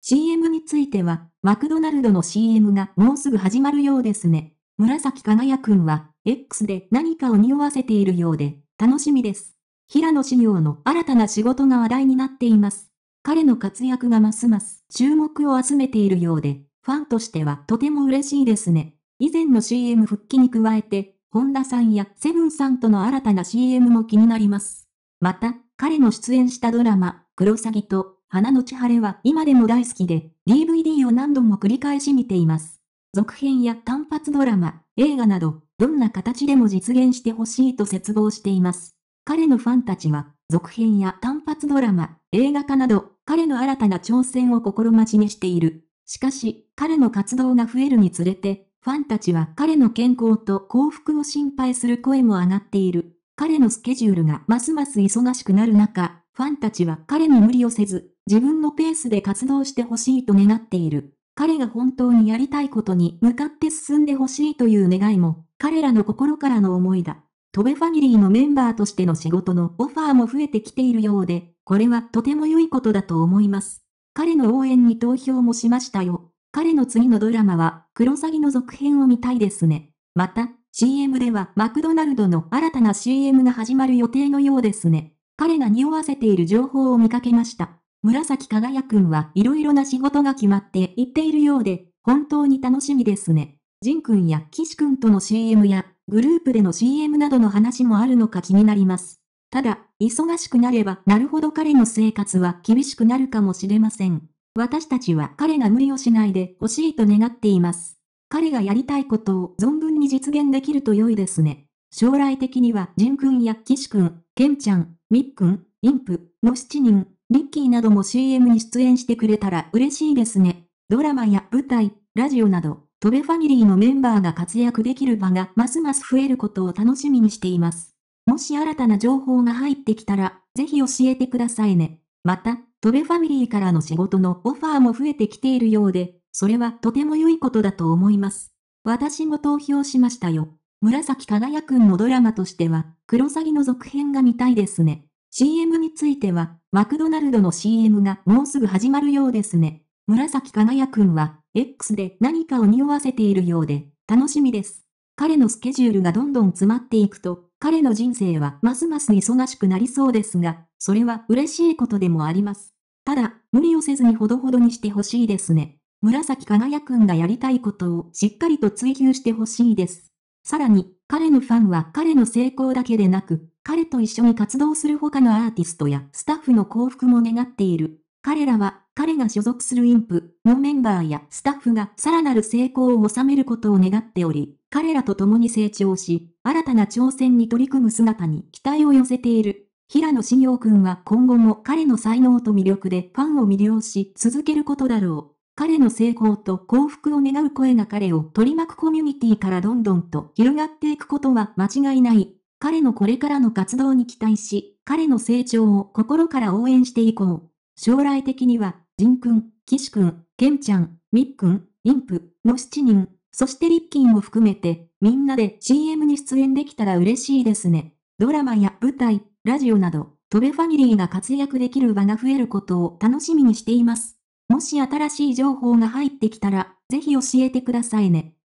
CM については、マクドナルドの CM がもうすぐ始まるようですね。紫輝くんは、X で何かを匂わせているようで、楽しみです。平野志陽の新たな仕事が話題になっています。彼の活躍がますます注目を集めているようで、ファンとしてはとても嬉しいですね。以前の CM 復帰に加えて、本田さんやセブンさんとの新たな CM も気になります。また、彼の出演したドラマ、クロサギと花の千晴れは今でも大好きで、DVD を何度も繰り返し見ています。続編や単発ドラマ、映画など、どんな形でも実現してほしいと絶望しています。彼のファンたちは、続編や単発ドラマ、映画化など、彼の新たな挑戦を心待ちにしている。しかし、彼の活動が増えるにつれて、ファンたちは彼の健康と幸福を心配する声も上がっている。彼のスケジュールがますます忙しくなる中、ファンたちは彼に無理をせず、自分のペースで活動してほしいと願っている。彼が本当にやりたいことに向かって進んでほしいという願いも、彼らの心からの思いだ。戸部ファミリーのメンバーとしての仕事のオファーも増えてきているようで、これはとても良いことだと思います。彼の応援に投票もしましたよ。彼の次のドラマは、クロサギの続編を見たいですね。また、CM ではマクドナルドの新たな CM が始まる予定のようですね。彼が匂わせている情報を見かけました。紫輝くんはいろいろな仕事が決まっていっているようで、本当に楽しみですね。仁くんや岸くんとの CM や、グループでの CM などの話もあるのか気になります。ただ、忙しくなればなるほど彼の生活は厳しくなるかもしれません。私たちは彼が無理をしないでほしいと願っています。彼がやりたいことを存分に実現できると良いですね。将来的にはジン君や岸君、ケンちゃん、ミッ君、インプの7人、リッキーなども CM に出演してくれたら嬉しいですね。ドラマや舞台、ラジオなど、トベファミリーのメンバーが活躍できる場がますます増えることを楽しみにしています。もし新たな情報が入ってきたら、ぜひ教えてくださいね。また、トベファミリーからの仕事のオファーも増えてきているようで、それはとても良いことだと思います。私も投票しましたよ。紫輝くんのドラマとしては、クロサギの続編が見たいですね。CM については、マクドナルドの CM がもうすぐ始まるようですね。紫輝くんは、X で何かを匂わせているようで、楽しみです。彼のスケジュールがどんどん詰まっていくと、彼の人生はますます忙しくなりそうですが、それは嬉しいことでもあります。ただ、無理をせずにほどほどにしてほしいですね。紫輝くんがやりたいことをしっかりと追求してほしいです。さらに、彼のファンは彼の成功だけでなく、彼と一緒に活動する他のアーティストやスタッフの幸福も願っている。彼らは、彼が所属するインプのメンバーやスタッフがさらなる成功を収めることを願っており、彼らと共に成長し、新たな挑戦に取り組む姿に期待を寄せている。平野志く君は今後も彼の才能と魅力でファンを魅了し続けることだろう。彼の成功と幸福を願う声が彼を取り巻くコミュニティからどんどんと広がっていくことは間違いない。彼のこれからの活動に期待し、彼の成長を心から応援していこう。将来的には、キ君、岸ん、ケンちゃん、みっくん、インプの7人、そしてリッキンも含めて、みんなで CM に出演できたら嬉しいですね。ドラマや舞台、ラジオなど、トベファミリーが活躍できる場が増えることを楽しみにしています。もし新しい情報が入ってきたら、ぜひ教えてくださいね